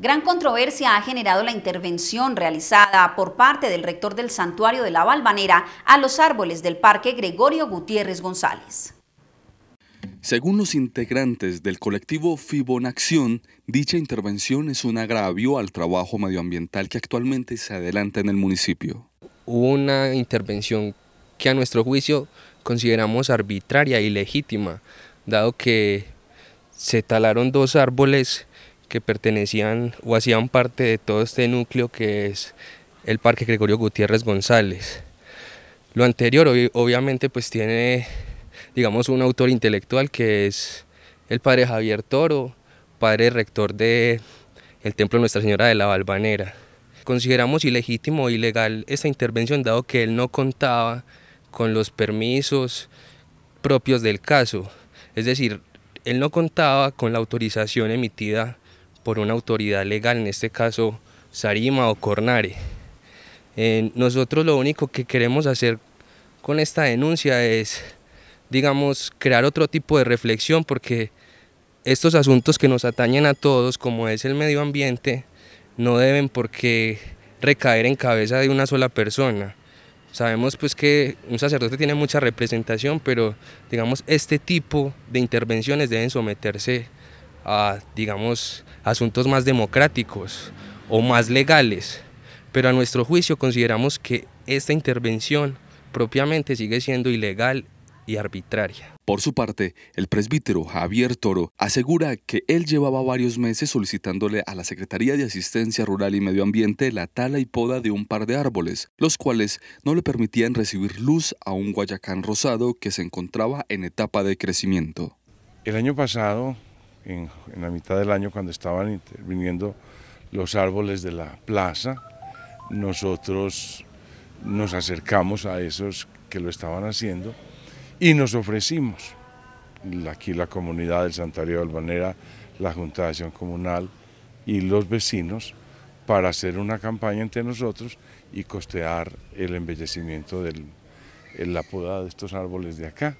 Gran controversia ha generado la intervención realizada por parte del rector del santuario de la Valvanera a los árboles del parque Gregorio Gutiérrez González. Según los integrantes del colectivo Fibonacción, dicha intervención es un agravio al trabajo medioambiental que actualmente se adelanta en el municipio. Hubo una intervención que a nuestro juicio consideramos arbitraria y legítima, dado que se talaron dos árboles que pertenecían o hacían parte de todo este núcleo que es el Parque Gregorio Gutiérrez González. Lo anterior obviamente pues tiene digamos un autor intelectual que es el padre Javier Toro, padre rector de el Templo Nuestra Señora de la Valvanera. Consideramos ilegítimo o ilegal esta intervención dado que él no contaba con los permisos propios del caso, es decir, él no contaba con la autorización emitida por una autoridad legal, en este caso Sarima o Cornare. Eh, nosotros lo único que queremos hacer con esta denuncia es, digamos, crear otro tipo de reflexión porque estos asuntos que nos atañen a todos, como es el medio ambiente, no deben porque recaer en cabeza de una sola persona. Sabemos pues que un sacerdote tiene mucha representación, pero digamos este tipo de intervenciones deben someterse a, digamos, asuntos más democráticos o más legales. Pero a nuestro juicio consideramos que esta intervención propiamente sigue siendo ilegal y arbitraria. Por su parte, el presbítero Javier Toro asegura que él llevaba varios meses solicitándole a la Secretaría de Asistencia Rural y Medio Ambiente la tala y poda de un par de árboles, los cuales no le permitían recibir luz a un guayacán rosado que se encontraba en etapa de crecimiento. El año pasado en, la mitad del año cuando estaban interviniendo los árboles de la plaza, nosotros nos acercamos a esos que lo estaban haciendo y nos ofrecimos. Aquí la comunidad del Santuario de Albanera, la Junta de Acción Comunal y los vecinos para hacer una campaña entre nosotros y costear el embellecimiento de la poda de estos árboles de acá.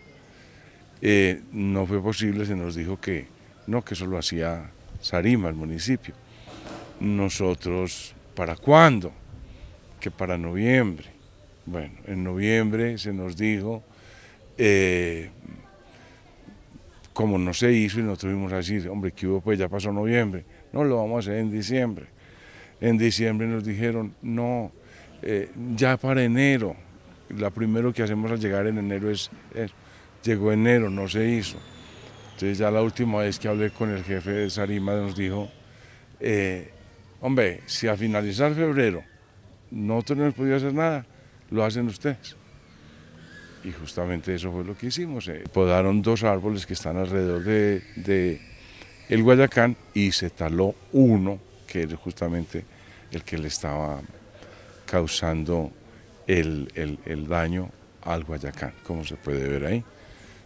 Eh, no fue posible, se nos dijo que no, que eso lo hacía Sarima, el municipio. Nosotros, ¿para cuándo? Que para noviembre. Bueno, en noviembre se nos dijo, eh, como no se hizo y nosotros tuvimos a decir, hombre, ¿qué hubo? Pues ya pasó noviembre. No, lo vamos a hacer en diciembre. En diciembre nos dijeron, no, eh, ya para enero. La primero que hacemos al llegar en enero es, es llegó enero, no se hizo. Entonces ya la última vez que hablé con el jefe de Sarima nos dijo, eh, hombre, si a finalizar febrero no tenemos podido hacer nada, lo hacen ustedes. Y justamente eso fue lo que hicimos. Eh, podaron dos árboles que están alrededor de, el Guayacán y se taló uno que era justamente el que le estaba causando el, el, daño al Guayacán, como se puede ver ahí.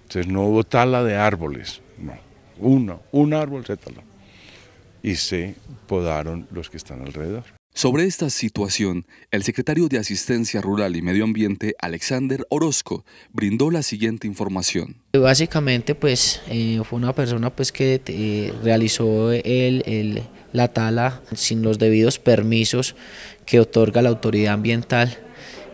Entonces no hubo tala de árboles, no, uno, un árbol se taló. Y se podaron los que están alrededor. Sobre esta situación, el secretario de Asistencia Rural y Medio Ambiente, Alexander Orozco, brindó la siguiente información. Básicamente, pues, eh, fue una persona pues, que eh, realizó la tala sin los debidos permisos que otorga la autoridad ambiental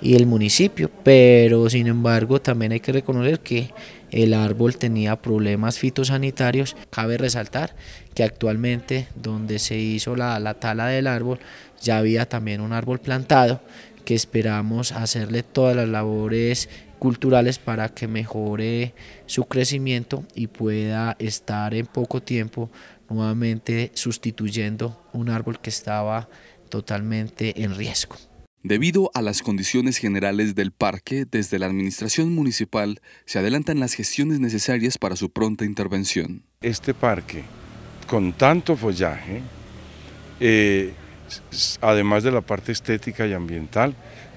y el municipio, pero sin embargo también hay que reconocer que el árbol tenía problemas fitosanitarios. Cabe resaltar que actualmente donde se hizo la, la tala del árbol ya había también un árbol plantado que esperamos hacerle todas las labores culturales para que mejore su crecimiento y pueda estar en poco tiempo nuevamente sustituyendo un árbol que estaba totalmente en riesgo. Debido a las condiciones generales del parque, desde la Administración Municipal se adelantan las gestiones necesarias para su pronta intervención. Este parque, con tanto follaje, eh, además de la parte estética y ambiental,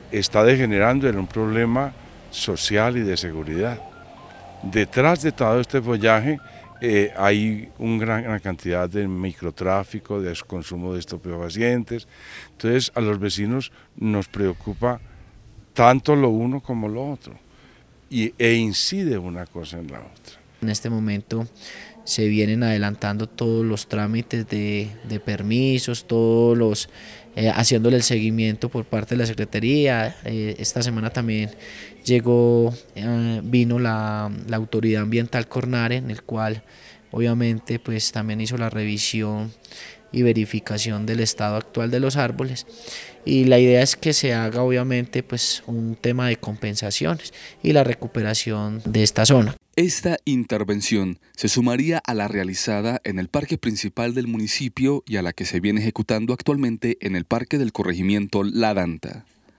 está degenerando en un problema social y de seguridad. Detrás de todo este follaje eh, hay una gran, cantidad de microtráfico, de consumo de estupefacientes. Entonces a los vecinos nos preocupa tanto lo uno como lo otro e incide una cosa en la otra. En este momento se vienen adelantando todos los trámites de, permisos, todos los eh, haciéndole el seguimiento por parte de la Secretaría. Eh, esta semana también llegó, eh, vino la, la, Autoridad Ambiental Cornare, en el cual obviamente pues también hizo la revisión y verificación del estado actual de los árboles y la idea es que se haga obviamente pues un tema de compensaciones y la recuperación de esta zona. Esta intervención se sumaría a la realizada en el parque principal del municipio y a la que se viene ejecutando actualmente en el parque del corregimiento La Danta.